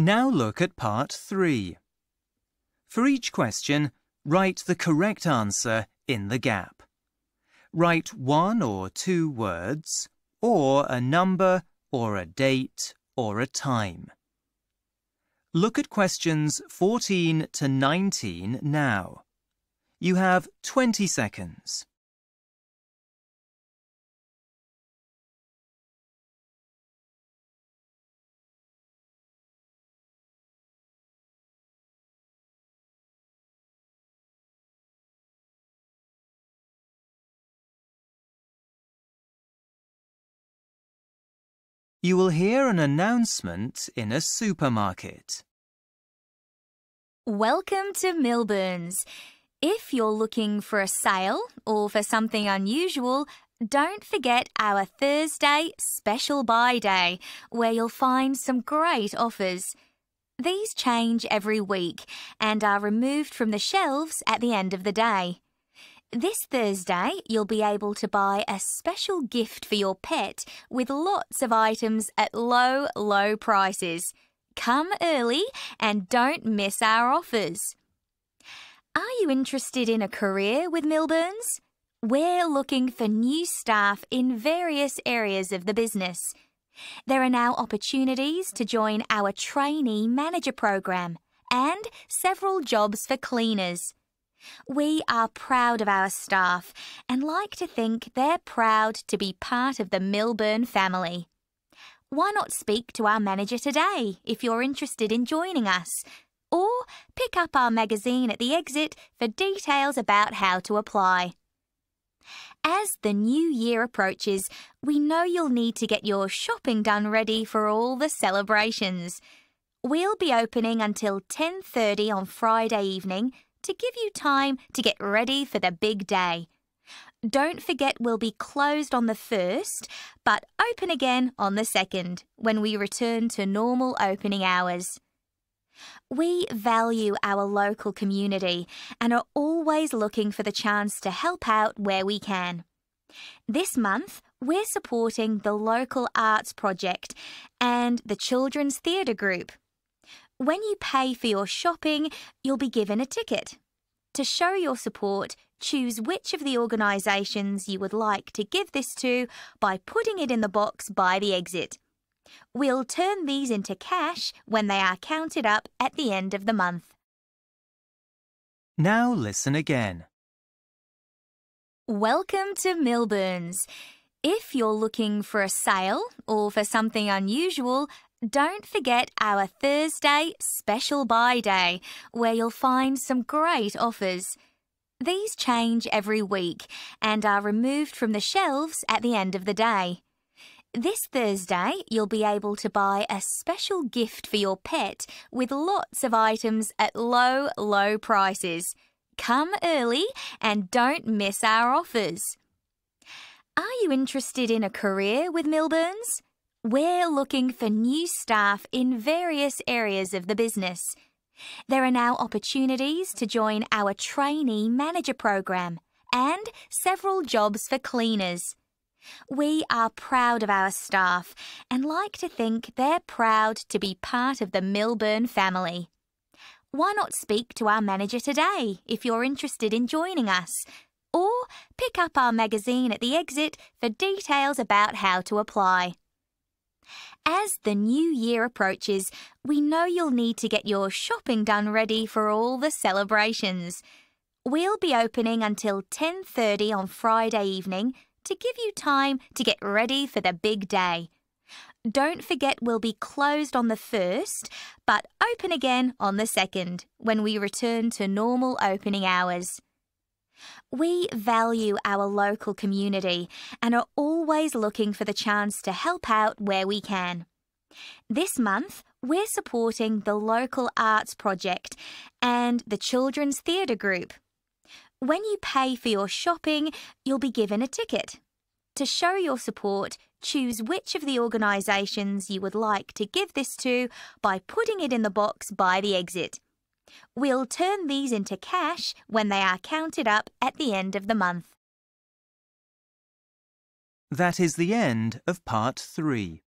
Now look at part 3. For each question, write the correct answer in the gap. Write one or two words, or a number, or a date, or a time. Look at questions 14 to 19 now. You have 20 seconds. You will hear an announcement in a supermarket. Welcome to Milburns. If you're looking for a sale or for something unusual, don't forget our Thursday special buy day, where you'll find some great offers. These change every week and are removed from the shelves at the end of the day. This Thursday, you'll be able to buy a special gift for your pet with lots of items at low, low prices. Come early and don't miss our offers. Are you interested in a career with Milburns? We're looking for new staff in various areas of the business. There are now opportunities to join our trainee manager program and several jobs for cleaners. We are proud of our staff and like to think they're proud to be part of the Milburn family. Why not speak to our manager today if you're interested in joining us? Or pick up our magazine at the exit for details about how to apply. As the new year approaches, we know you'll need to get your shopping done ready for all the celebrations. We'll be opening until 10:30 on Friday evening to give you time to get ready for the big day. Don't forget we'll be closed on the 1st, but open again on the 2nd when we return to normal opening hours. We value our local community and are always looking for the chance to help out where we can. This month, we're supporting the local arts project and the Children's Theatre Group when you pay for your shopping, you'll be given a ticket. To show your support, choose which of the organisations you would like to give this to by putting it in the box by the exit. We'll turn these into cash when they are counted up at the end of the month. Now listen again. Welcome to Milburns. If you're looking for a sale or for something unusual, don't forget our Thursday special buy day, where you'll find some great offers. These change every week and are removed from the shelves at the end of the day. This Thursday, you'll be able to buy a special gift for your pet with lots of items at low, low prices. Come early and don't miss our offers. Are you interested in a career with Milburns? We're looking for new staff in various areas of the business. There are now opportunities to join our trainee manager program and several jobs for cleaners. We are proud of our staff and like to think they're proud to be part of the Milburn family. Why not speak to our manager today if you're interested in joining us? Or pick up our magazine at the exit for details about how to apply. As the new year approaches, we know you'll need to get your shopping done ready for all the celebrations. We'll be opening until 10:30 on Friday evening to give you time to get ready for the big day. Don't forget we'll be closed on the 1st, but open again on the 2nd when we return to normal opening hours. We value our local community and are always looking for the chance to help out where we can. This month, we're supporting the Local Arts Project and the Children's Theatre Group. When you pay for your shopping, you'll be given a ticket. To show your support, choose which of the organisations you would like to give this to by putting it in the box by the exit. We'll turn these into cash when they are counted up at the end of the month. That is the end of part three.